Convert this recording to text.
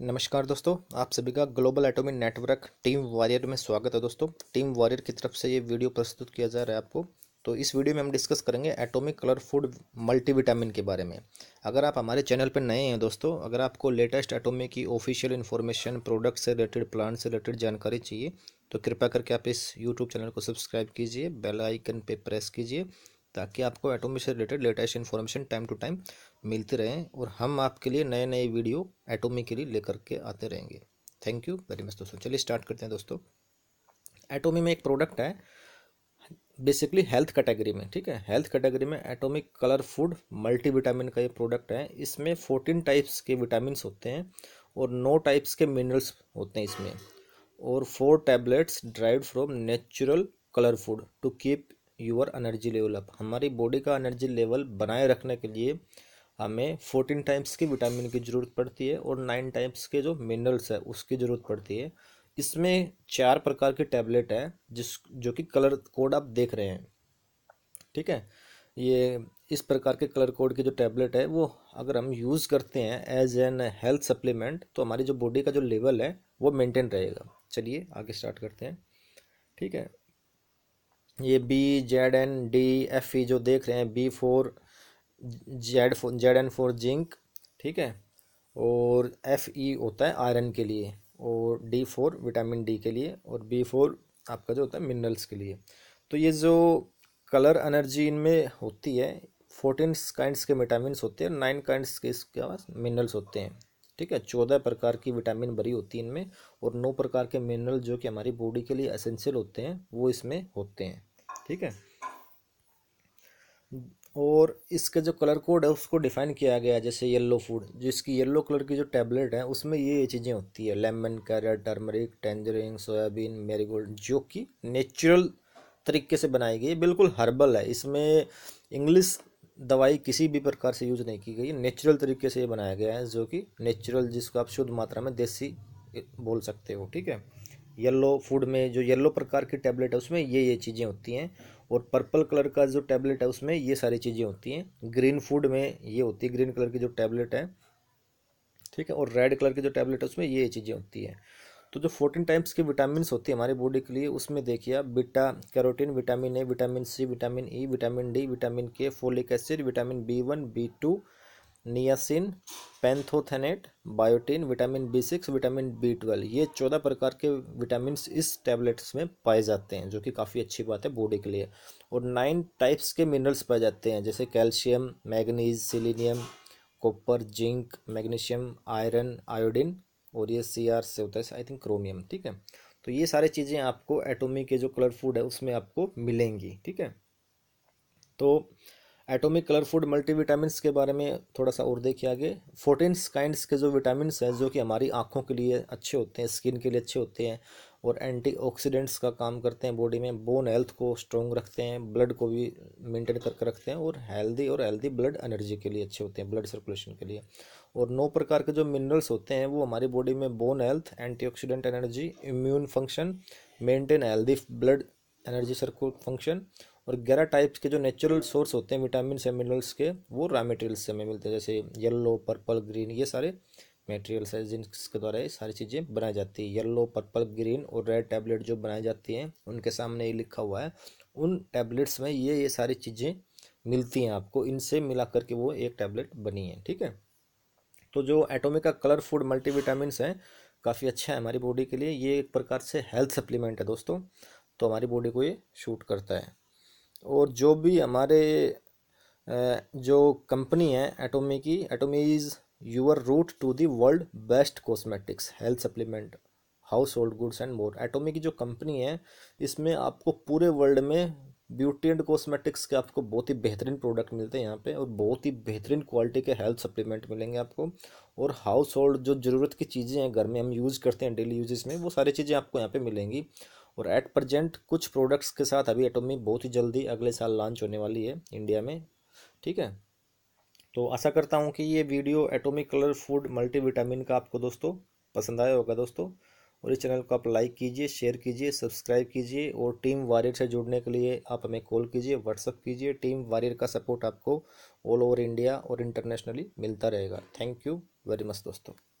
नमस्कार दोस्तों आप सभी का global atomic network team warrior में स्वागत है दोस्तों टीम वॉरियर की तरफ से ये वीडियो प्रस्तुत किया जा रहा है आपको तो इस वीडियो में हम डिस्कस करेंगे एटॉमिक कलर फूड मल्टीविटामिन के बारे में अगर आप हमारे चैनल पर नए हैं दोस्तों अगर आपको लेटेस्ट एटोमी की ऑफिशियल इन्फॉर्मेशन प्रोडक्ट से रिलेटेड प्लान से रिलेटेड जानकारी चाहिए तो कृपया करके आप इस यूट्यूब चैनल को सब्सक्राइब कीजिए बेल आइकन पर प्रेस कीजिए ताकि आपको एटोमी से related latest information time to time मिलते रहें और हम आपके लिए नए नए वीडियो एटोमिकली लेकर के आते रहेंगे थैंक यू वेरी मच दोस्तों चलिए स्टार्ट करते हैं दोस्तों एटोमी में एक प्रोडक्ट है बेसिकली हेल्थ कैटेगरी में ठीक है हेल्थ कैटेगरी में atomic colour food multivitamin का ये प्रोडक्ट है इसमें फोर्टीन टाइप्स के विटामिन होते हैं और नौ टाइप्स के मिनरल्स होते हैं इसमें और four tablets drive from natural colour food to keep your energy level up हमारी बॉडी का एनर्जी लेवल बनाए रखने के लिए हमें फोर्टीन टाइम्स की विटामिन की ज़रूरत पड़ती है और नाइन टाइम्स के जो मिनरल्स है उसकी ज़रूरत पड़ती है इसमें चार प्रकार की टैबलेट है जिस जो कि कलर कोड आप देख रहे हैं ठीक है ये इस प्रकार के कलर कोड की जो टैबलेट है वो अगर हम यूज़ करते हैं एज एन हेल्थ सप्लीमेंट तो हमारी जो बॉडी का जो लेवल है वो मेंटेन रहेगा चलिए आगे स्टार्ट करते हैं ठीक है ये B Z N D F E जो देख रहे हैं B four Z four Z N four zinc ठीक है और एफ ई होता है आयरन के लिए और डी फोर विटामिन डी के लिए और बी फोर आपका जो होता है मिनरल्स के लिए तो ये जो कलर एनर्जी इनमें होती है फोर्टीन काइंड्स के विटामिन होते हैं नाइन काइंड्स के इसके पास मिनरल्स होते हैं ठीक है चौदह प्रकार की विटामिन भरी होती है इनमें और नौ प्रकार के मिनरल जो कि हमारी बॉडी के लिए एसेंशियल होते हैं वो इसमें होते हैं ठीक है और इसका जो कलर कोड है उसको डिफाइन किया गया है जैसे येलो फूड जिसकी येलो कलर की जो टैबलेट है उसमें ये चीज़ें होती है lemon carrot turmeric tangerine soybean marigold जो कि नेचुरल तरीके से बनाई गई बिल्कुल हर्बल है इसमें इंग्लिश दवाई किसी भी प्रकार से यूज़ नहीं की गई नेचुरल तरीके से ये बनाया गया है जो कि नेचुरल जिसको आप शुद्ध मात्रा में देसी बोल सकते हो ठीक है येलो फूड में जो येलो प्रकार की टैबलेट है उसमें ये ये चीज़ें होती हैं और पर्पल कलर का जो टैबलेट है उसमें ये सारी चीज़ें होती हैं ग्रीन फूड में ये होती है ग्रीन कलर की जो टैबलेट है ठीक है और रेड कलर की जो टैबलेट है उसमें ये चीज़ें होती हैं तो जो फोर्टीन टाइप्स की विटामिन होती है हमारे बॉडी के लिए उसमें देखिए आप beta carotene vitamin A vitamin C vitamin E vitamin D vitamin K folic acid vitamin B one B two niacin pantothenate biotin vitamin B six vitamin B twelve ये चौदह प्रकार के विटामिन इस टैबलेट्स में पाए जाते हैं जो कि काफ़ी अच्छी बात है बॉडी के लिए और नाइन टाइप्स के मिनरल्स पाए जाते हैं जैसे calcium manganese selenium copper zinc magnesium iron iodine और ये सी आर से होता है आई थिंक क्रोमियम ठीक है तो ये सारी चीज़ें आपको एटोमी के जो कलर फूड है उसमें आपको मिलेंगी ठीक है तो एटॉमिक कलर फूड मल्टीविटामिन के बारे में थोड़ा सा और देखिए आगे फोर्टीन्स काइंड्स के जो विटामिन हैं जो कि हमारी आँखों के लिए अच्छे होते हैं स्किन के लिए अच्छे होते हैं और एंटीऑक्सीडेंट्स का काम करते हैं बॉडी में बोन हेल्थ को स्ट्रॉन्ग रखते हैं ब्लड को भी मेंटेन करके रखते हैं और हेल्दी और हेल्दी ब्लड एनर्जी के लिए अच्छे होते हैं ब्लड सर्कुलेशन के लिए और नौ प्रकार के जो मिनरल्स होते हैं वो हमारी बॉडी में bone health antioxidant energy immune function maintain healthy blood energy circulatory function और ग्यारह टाइप्स के जो नेचुरल सोर्स होते हैं विटामिन से मिनरल्स के वो रॉ मटेरियल से हमें मिलते हैं जैसे येलो पर्पल ग्रीन ये सारे मटेरियल्स हैं जिनके द्वारा ये सारी चीज़ें बनाई जाती है येलो पर्पल ग्रीन और रेड टैबलेट जो बनाई जाती हैं उनके सामने ये लिखा हुआ है उन टैबलेट्स में ये ये सारी चीज़ें मिलती हैं आपको इनसे मिला करके वो एक टैबलेट बनी है ठीक है तो जो एटोमिका कलर फूड मल्टीविटामिन्स हैं काफ़ी अच्छा है हमारी बॉडी के लिए ये एक प्रकार से हेल्थ सप्लीमेंट है दोस्तों तो हमारी बॉडी को ये शूट करता है और जो भी हमारे जो कंपनी है एटोमी की Atomy is your route to the world best cosmetics health supplement household goods and more Atomy की जो कंपनी है इसमें आपको पूरे वर्ल्ड में ब्यूटी एंड कॉस्मेटिक्स के आपको बहुत ही बेहतरीन प्रोडक्ट मिलते हैं यहाँ पे और बहुत ही बेहतरीन क्वालिटी के हेल्थ सप्लीमेंट मिलेंगे आपको और हाउस होल्ड जो ज़रूरत की चीज़ें हैं घर में हम यूज़ करते हैं डेली यूजेस में वो सारी चीज़ें आपको यहाँ पे मिलेंगी और एट प्रजेंट कुछ प्रोडक्ट्स के साथ अभी एटोमी बहुत ही जल्दी अगले साल लॉन्च होने वाली है इंडिया में ठीक है तो आशा करता हूँ कि ये video Atomy colour food multivitamin का आपको दोस्तों पसंद आया होगा दोस्तों और इस चैनल को आप लाइक कीजिए शेयर कीजिए सब्सक्राइब कीजिए और टीम वारियर से जुड़ने के लिए आप हमें कॉल कीजिए व्हाट्सअप कीजिए टीम वारियर का सपोर्ट आपको ऑल ओवर इंडिया और इंटरनेशनली मिलता रहेगा थैंक यू वेरी मच दोस्तों